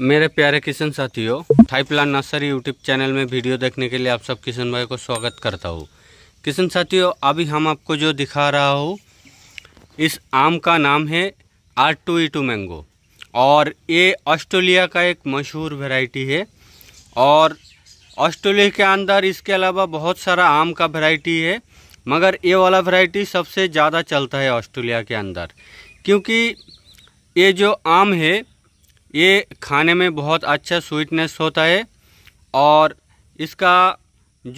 मेरे प्यारे किशन साथियों Thai plant nursery YouTube channel में वीडियो देखने के लिए आप सब किशन भाई को स्वागत करता हूँ किशन साथियों अभी हम आपको जो दिखा रहा हूँ इस आम का नाम है R two E two mango और ये ऑस्ट्रेलिया का एक मशहूर वैरायटी है और ऑस्ट्रेलिया के अंदर इसके अलावा बहुत सारा आम का वैरायटी है मगर ये वाला वैरायटी सबसे ज़्यादा चलता है ऑस्ट्रेलिया के अंदर क्योंकि ये जो आम है ये खाने में बहुत अच्छा स्वीटनेस होता है और इसका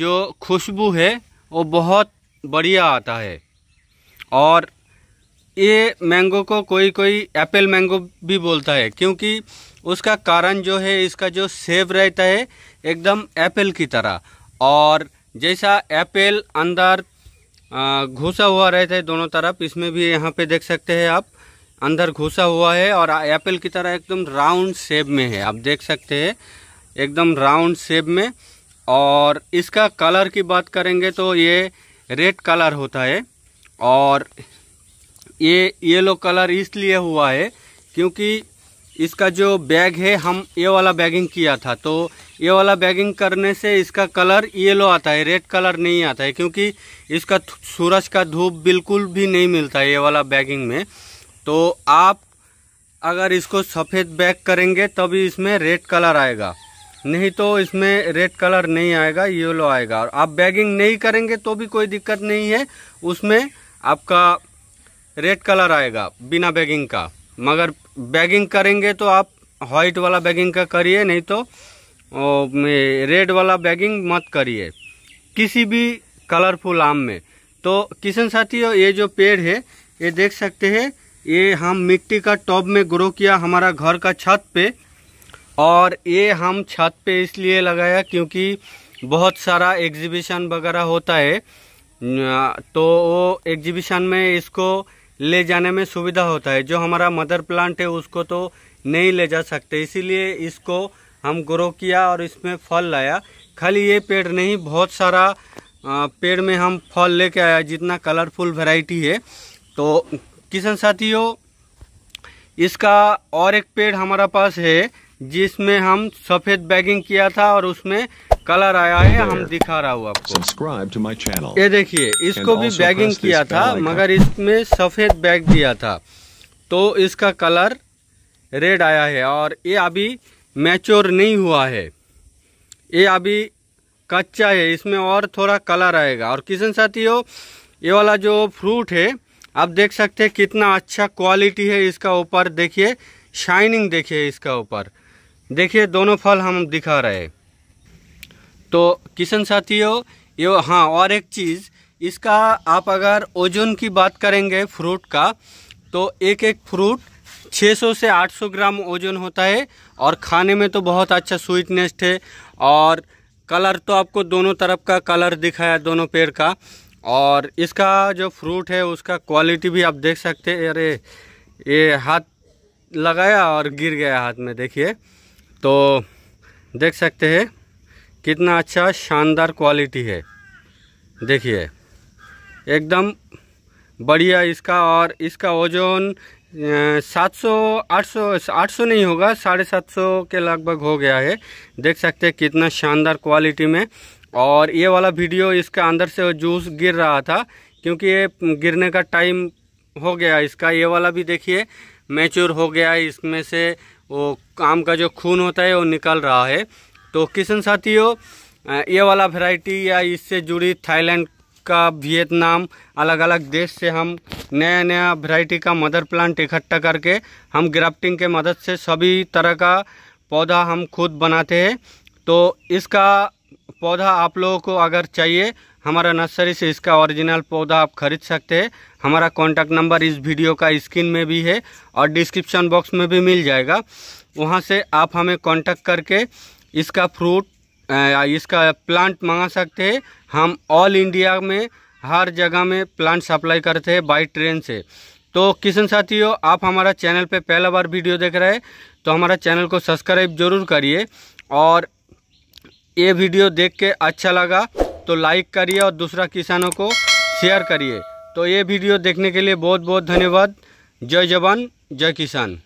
जो खुशबू है वो बहुत बढ़िया आता है और ये मैंगो को कोई कोई एप्पल मैंगो भी बोलता है क्योंकि उसका कारण जो है इसका जो सेब रहता है एकदम एप्पल की तरह और जैसा एप्पल अंदर घुसा हुआ रहता है दोनों तरफ इसमें भी यहाँ पे देख सकते हैं आप अंदर घुसा हुआ है और एप्पल की तरह एकदम राउंड शेप में है आप देख सकते हैं एकदम राउंड शेप में और इसका कलर की बात करेंगे तो ये रेड कलर होता है और ये येलो कलर इसलिए हुआ है क्योंकि इसका जो बैग है हम ये वाला बैगिंग किया था तो ये वाला बैगिंग करने से इसका कलर येलो आता है रेड कलर नहीं आता है क्योंकि इसका सूरज का धूप बिल्कुल भी नहीं मिलता है ये वाला बैगिंग में तो आप अगर इसको सफ़ेद बैक करेंगे तभी इसमें रेड कलर आएगा नहीं तो इसमें रेड कलर नहीं आएगा येलो आएगा और आप बैगिंग नहीं करेंगे तो भी कोई दिक्कत नहीं है उसमें आपका रेड कलर आएगा बिना बैगिंग का मगर बैगिंग करेंगे तो आप वाइट वाला बैगिंग का करिए नहीं तो रेड वाला बैगिंग मत करिए किसी भी कलरफुल आम में तो किशन साथी ये जो पेड़ है ये देख सकते हैं ये हम मिट्टी का टॉप में ग्रो किया हमारा घर का छत पे और ये हम छत पे इसलिए लगाया क्योंकि बहुत सारा एग्जीबिशन वगैरह होता है तो वो एग्जीबिशन में इसको ले जाने में सुविधा होता है जो हमारा मदर प्लांट है उसको तो नहीं ले जा सकते इसीलिए इसको हम ग्रो किया और इसमें फल लाया खाली ये पेड़ नहीं बहुत सारा पेड़ में हम फल लेके आया जितना कलरफुल वैरायटी है तो किसान साथियों इसका और एक पेड़ हमारा पास है जिसमें हम सफ़ेद बैगिंग किया था और उसमें कलर आया है हम दिखा रहा हूँ आपको ये देखिए इसको भी बैगिंग किया था मगर इसमें सफ़ेद बैग दिया था तो इसका कलर रेड आया है और ये अभी मैच्योर नहीं हुआ है ये अभी कच्चा है इसमें और थोड़ा कलर आएगा और किसान साथियों ये वाला जो फ्रूट है आप देख सकते हैं कितना अच्छा क्वालिटी है इसका ऊपर देखिए शाइनिंग देखिए इसका ऊपर देखिए दोनों फल हम दिखा रहे तो किशन साथियों ये हाँ और एक चीज़ इसका आप अगर ओजन की बात करेंगे फ्रूट का तो एक एक फ्रूट 600 से 800 ग्राम ओजन होता है और खाने में तो बहुत अच्छा स्वीटनेस है और कलर तो आपको दोनों तरफ का कलर दिखाया दोनों पेड़ का और इसका जो फ्रूट है उसका क्वालिटी भी आप देख सकते हैं अरे ये हाथ लगाया और गिर गया हाथ में देखिए तो देख सकते हैं कितना अच्छा शानदार क्वालिटी है देखिए एकदम बढ़िया इसका और इसका ओजोन 700 800 800 नहीं होगा साढ़े सात सौ के लगभग हो गया है देख सकते हैं कितना शानदार क्वालिटी में और ये वाला वीडियो इसके अंदर से जूस गिर रहा था क्योंकि ये गिरने का टाइम हो गया इसका ये वाला भी देखिए मैच्योर हो गया है इसमें से वो आम का जो खून होता है वो निकल रहा है तो किशन साथियों ये वाला वैरायटी या इससे जुड़ी थाईलैंड का वियतनाम अलग अलग देश से हम नया नया वैरायटी का मदर प्लांट इकट्ठा करके हम ग्राफ्टिंग के मदद से सभी तरह का पौधा हम खुद बनाते हैं तो इसका पौधा आप लोगों को अगर चाहिए हमारा नर्सरी से इसका ओरिजिनल पौधा आप खरीद सकते हैं हमारा कॉन्टैक्ट नंबर इस वीडियो का स्क्रीन में भी है और डिस्क्रिप्शन बॉक्स में भी मिल जाएगा वहाँ से आप हमें कांटेक्ट करके इसका फ्रूट इसका प्लांट मंगा सकते हैं हम ऑल इंडिया में हर जगह में प्लांट सप्लाई करते हैं बाई ट्रेन से तो किशन साथियों आप हमारा चैनल पे पहला बार वीडियो देख रहे हैं तो हमारा चैनल को सब्सक्राइब जरूर करिए और ये वीडियो देख के अच्छा लगा तो लाइक करिए और दूसरा किसानों को शेयर करिए तो ये वीडियो देखने के लिए बहुत बहुत धन्यवाद जय जवान जय किसान